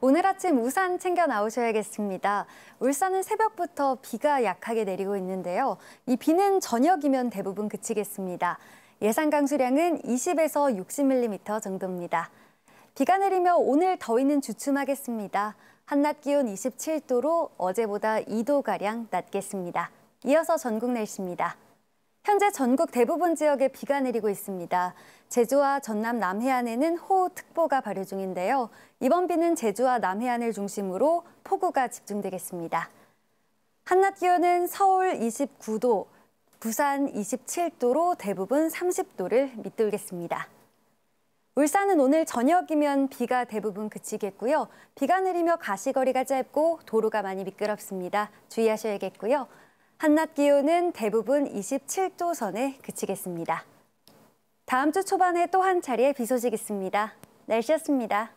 오늘 아침 우산 챙겨 나오셔야겠습니다. 울산은 새벽부터 비가 약하게 내리고 있는데요. 이 비는 저녁이면 대부분 그치겠습니다. 예상 강수량은 20에서 60mm 정도입니다. 비가 내리며 오늘 더위는 주춤하겠습니다. 한낮 기온 27도로 어제보다 2도가량 낮겠습니다. 이어서 전국 날씨입니다. 현재 전국 대부분 지역에 비가 내리고 있습니다. 제주와 전남 남해안에는 호우특보가 발효 중인데요. 이번 비는 제주와 남해안을 중심으로 폭우가 집중되겠습니다. 한낮 기온은 서울 29도, 부산 27도로 대부분 30도를 밑돌겠습니다. 울산은 오늘 저녁이면 비가 대부분 그치겠고요. 비가 내리며 가시거리가 짧고 도로가 많이 미끄럽습니다. 주의하셔야겠고요. 한낮 기온은 대부분 27도 선에 그치겠습니다. 다음 주 초반에 또 한 차례 비 소식 있습니다. 날씨였습니다.